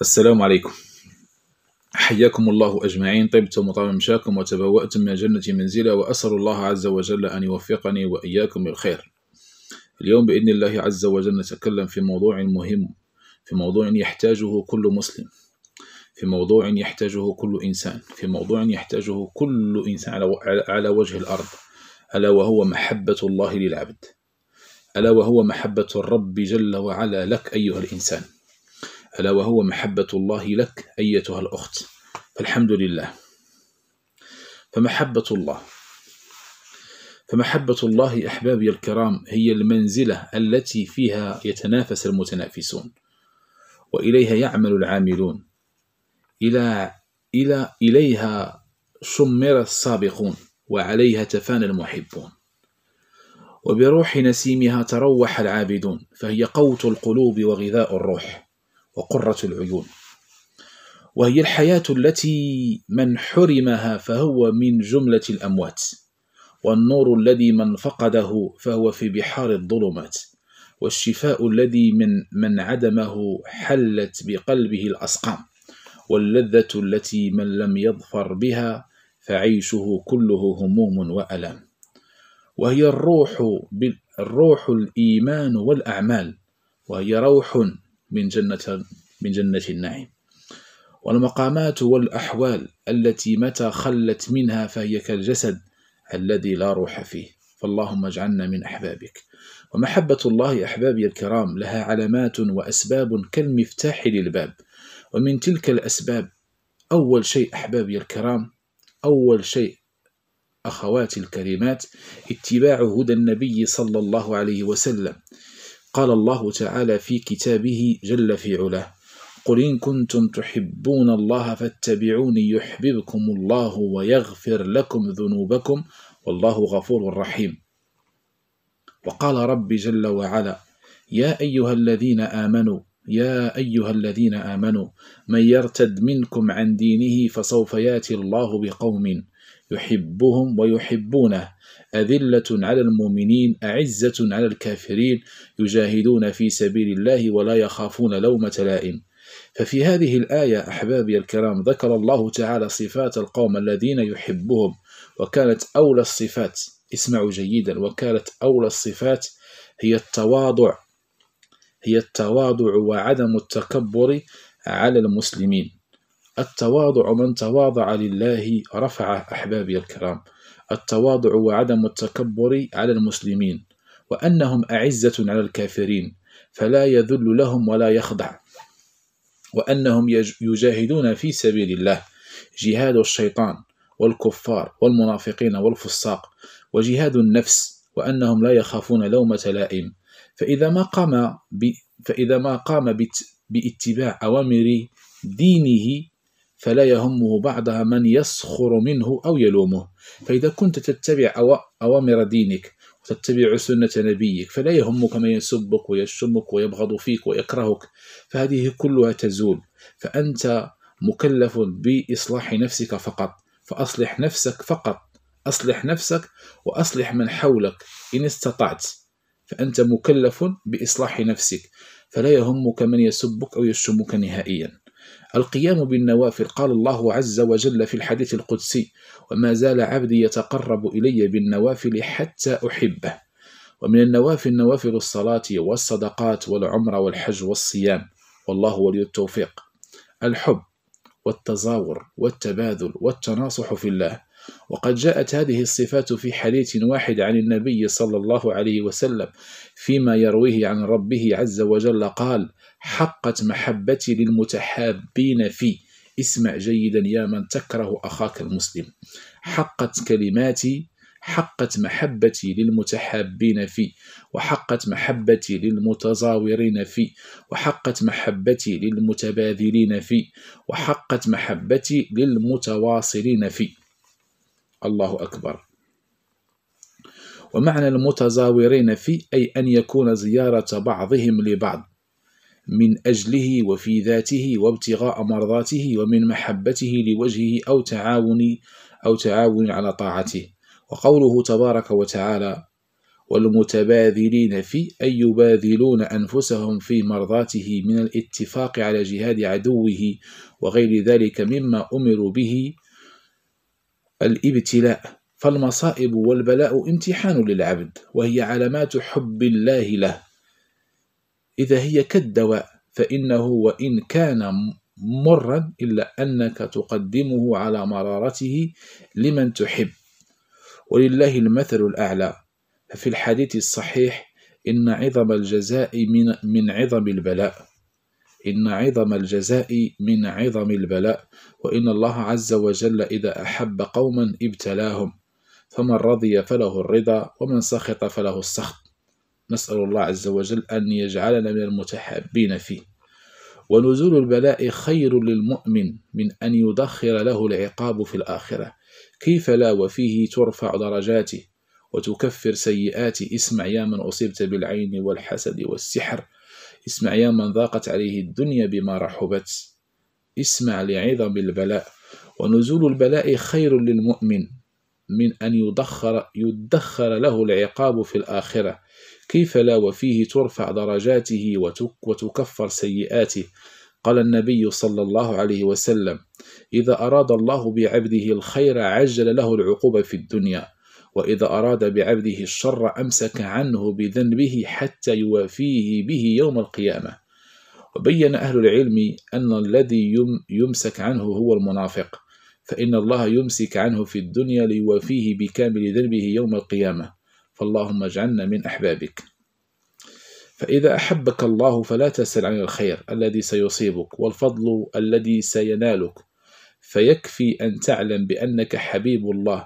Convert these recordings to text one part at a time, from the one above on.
السلام عليكم حياكم الله أجمعين طبتم وطاب مشاكم وتبوأتم من جنة منزلة وأسأل الله عز وجل أن يوفقني وإياكم للخير اليوم بإذن الله عز وجل نتكلم في موضوع مهم في موضوع يحتاجه كل مسلم في موضوع يحتاجه كل إنسان في موضوع يحتاجه كل إنسان على وجه الأرض ألا وهو محبة الله للعبد ألا وهو محبة الرب جل وعلا لك أيها الإنسان ألا وهو محبة الله لك أيتها الأخت فالحمد لله فمحبة الله فمحبة الله أحبابي الكرام هي المنزلة التي فيها يتنافس المتنافسون وإليها يعمل العاملون إلى إلى إليها شمر السابقون وعليها تفانى المحبون وبروح نسيمها تروح العابدون فهي قوت القلوب وغذاء الروح وقرة العيون وهي الحياة التي من حرمها فهو من جملة الأموات والنور الذي من فقده فهو في بحار الظلمات والشفاء الذي من من عدمه حلت بقلبه الأسقام واللذة التي من لم يظفر بها فعيشه كله هموم وألام وهي الروح الروح الإيمان والأعمال وهي روح من جنة من جنة النعيم والمقامات والأحوال التي متى خلت منها فهي كالجسد الذي لا روح فيه فاللهم اجعلنا من أحبابك ومحبة الله أحبابي الكرام لها علامات وأسباب كالمفتاح للباب ومن تلك الأسباب أول شيء أحبابي الكرام أول شيء أخواتي الكريمات اتباع هدى النبي صلى الله عليه وسلم قال الله تعالى في كتابه جل في علاه قل إن كنتم تحبون الله فاتبعوني يحببكم الله ويغفر لكم ذنوبكم والله غفور رحيم وقال رب جل وعلا يا أيها الذين آمنوا يا أيها الذين آمنوا من يرتد منكم عن دينه فسوف ياتي الله بقوم يحبهم ويحبونه أذلة على المؤمنين أعزة على الكافرين يجاهدون في سبيل الله ولا يخافون لومة لائم ففي هذه الآية أحبابي الكرام ذكر الله تعالى صفات القوم الذين يحبهم وكانت أولى الصفات اسمعوا جيدا وكانت أولى الصفات هي التواضع هي التواضع وعدم التكبر على المسلمين التواضع من تواضع لله رفعه أحبابي الكرام التواضع وعدم التكبر على المسلمين وأنهم أعزة على الكافرين فلا يذل لهم ولا يخضع وأنهم يجاهدون في سبيل الله جهاد الشيطان والكفار والمنافقين والفساق وجهاد النفس وأنهم لا يخافون لومة لائم فإذا ما قام ب... فإذا ما قام بت... باتباع أوامر دينه فلا يهمه بعدها من يسخر منه أو يلومه فإذا كنت تتبع أوامر دينك وتتبع سنة نبيك فلا يهمك من يسبك ويشمك ويبغض فيك ويكرهك فهذه كلها تزول فأنت مكلف بإصلاح نفسك فقط فأصلح نفسك فقط أصلح نفسك وأصلح من حولك إن استطعت فأنت مكلف بإصلاح نفسك فلا يهمك من يسبك أو يشمك نهائيا القيام بالنوافل قال الله عز وجل في الحديث القدسي وما زال عبدي يتقرب إلي بالنوافل حتى أحبه ومن النوافل نوافل الصلاة والصدقات والعمرة والحج والصيام والله ولي التوفيق الحب والتزاور والتباذل والتناصح في الله وقد جاءت هذه الصفات في حديث واحد عن النبي صلى الله عليه وسلم فيما يرويه عن ربه عز وجل قال حقت محبتي للمتحابين في اسمع جيدا يا من تكره أخاك المسلم حقت كلماتي حقت محبتي للمتحابين في وحقت محبتي للمتزاورين في وحقت محبتي للمتباذلين في وحقت محبتي للمتواصلين في الله أكبر ومعنى المتزاورين في أي أن يكون زيارة بعضهم لبعض من أجله وفي ذاته وابتغاء مرضاته ومن محبته لوجهه أو تعاون أو تعاون على طاعته وقوله تبارك وتعالى والمتباذلين في أي يباذلون أنفسهم في مرضاته من الاتفاق على جهاد عدوه وغير ذلك مما أمروا به الابتلاء فالمصائب والبلاء امتحان للعبد وهي علامات حب الله له إذا هي كالدواء فإنه وإن كان مرا إلا أنك تقدمه على مرارته لمن تحب ولله المثل الأعلى ففي الحديث الصحيح إن عظم الجزاء من, من عظم البلاء إن عظم الجزاء من عظم البلاء وإن الله عز وجل إذا أحب قوما ابتلاهم فمن رضي فله الرضا ومن سخط فله السخط نسأل الله عز وجل أن يجعلنا من المتحابين فيه ونزول البلاء خير للمؤمن من أن يدخر له العقاب في الآخرة كيف لا وفيه ترفع درجاته وتكفر سيئات اسمع يا من أصبت بالعين والحسد والسحر اسمع يا من ضاقت عليه الدنيا بما رحبت اسمع لعظم البلاء ونزول البلاء خير للمؤمن من أن يدخر, يدخر له العقاب في الآخرة كيف لا وفيه ترفع درجاته وتكفر سيئاته قال النبي صلى الله عليه وسلم إذا أراد الله بعبده الخير عجل له العقوبة في الدنيا وإذا أراد بعبده الشر أمسك عنه بذنبه حتى يوافيه به يوم القيامة وبين أهل العلم أن الذي يمسك عنه هو المنافق فإن الله يمسك عنه في الدنيا ليوافيه بكامل ذنبه يوم القيامة فاللهم اجعلنا من أحبابك فإذا أحبك الله فلا تسأل عن الخير الذي سيصيبك والفضل الذي سينالك فيكفي أن تعلم بأنك حبيب الله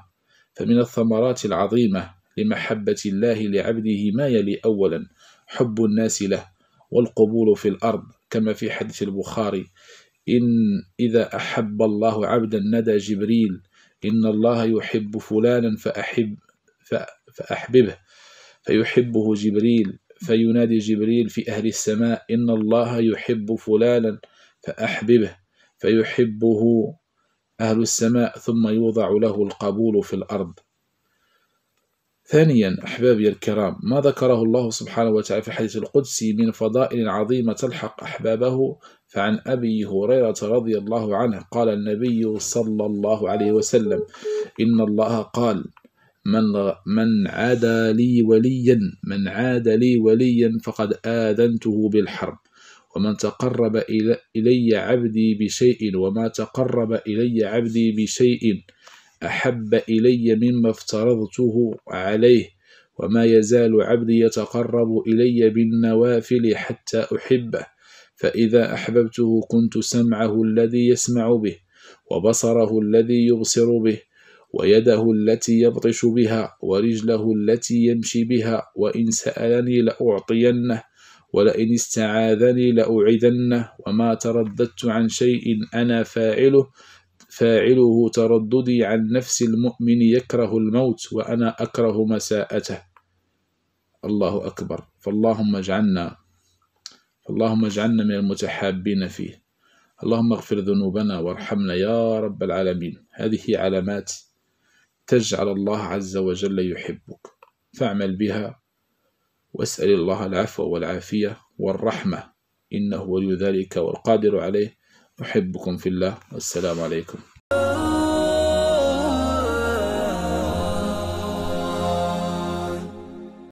فمن الثمرات العظيمة لمحبة الله لعبده ما يلي أولا حب الناس له والقبول في الأرض كما في حديث البخاري إن إذا أحب الله عبدا ندى جبريل إن الله يحب فلانا فأحب فأحببه فيحبه جبريل فينادي جبريل في أهل السماء إن الله يحب فلانا فأحببه فيحبه أهل السماء ثم يوضع له القبول في الأرض ثانيا أحبابي الكرام ما ذكره الله سبحانه وتعالى في الحديث القدسي من فضائل عظيمة تلحق أحبابه فعن أبي هريرة رضي الله عنه قال النبي صلى الله عليه وسلم إن الله قال من من عادى لي وليا من عادى لي وليا فقد آذنته بالحرب ومن تقرب إلي عبدي بشيء وما تقرب إلي عبدي بشيء أحب إلي مما افترضته عليه وما يزال عبدي يتقرب إلي بالنوافل حتى أحبه فإذا أحببته كنت سمعه الذي يسمع به وبصره الذي يبصر به ويده التي يبطش بها ورجله التي يمشي بها وإن سألني لأعطينه ولئن استعاذني لأعذنه، وما ترددت عن شيء أنا فاعله فاعله ترددي عن نفس المؤمن يكره الموت وأنا أكره مساءته الله أكبر فاللهم اجعلنا اللهم اجعلنا من المتحابين فيه اللهم اغفر ذنوبنا وارحمنا يا رب العالمين هذه علامات تجعل الله عز وجل يحبك فاعمل بها واسأل الله العفو والعافية والرحمة إنه ولي ذلك والقادر عليه أحبكم في الله والسلام عليكم